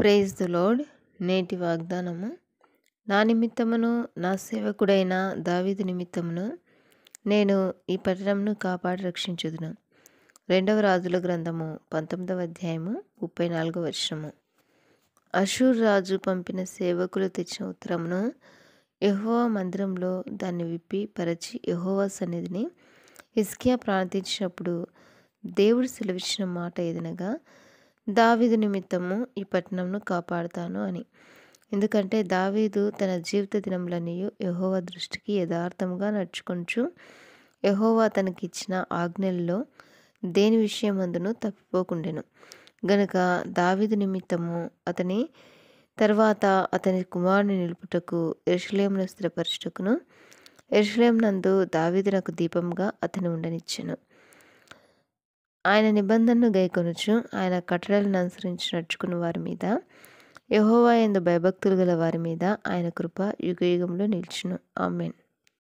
praise the load నేటి వాగ్దానము నా నిమిత్తమును నా సేవకుడైన దావీదు నిమిత్తమును నేను ఈ పట్టణంను కాపాడి రక్షించుదును రెండవ రాజుల గ్రంథము పంతొమ్మిదవ అధ్యాయము ముప్పై నాలుగవ వర్షము అషూర్ రాజు పంపిన సేవకులు తెచ్చిన ఉత్తరమును యహోవా మందిరంలో దాన్ని విప్పి పరచి యహోవా సన్నిధిని హిస్కియా ప్రార్థించినప్పుడు దేవుడు సెలవిచ్చిన మాట ఏదనగా దావీదు నిమిత్తము ఈ పట్టణంను కాపాడుతాను అని ఎందుకంటే దావీదు తన జీవిత దినములనియు యహోవా దృష్టికి యథార్థముగా నడుచుకుంటూ యహోవా తనకి ఇచ్చిన ఆజ్ఞల్లో దేని విషయమందును తప్పిపోకుండెను గనుక దావీదు నిమిత్తము అతని తర్వాత అతని కుమారుని నిలుపుటకు ఎరుషులేమును స్థిరపరచుటకును ఎరుషులేం నందు దావీదు నాకు దీపంగా అతను ఉండనిచ్చెను ఆయన నిబంధనను గైకొనుచు ఆయన కట్టడలను అనుసరించి నడుచుకున్న వారి మీద యహోవా ఎందు భయభక్తులు గల వారి మీద ఆయన కృప యుగయుగంలో నిలిచును ఆమెన్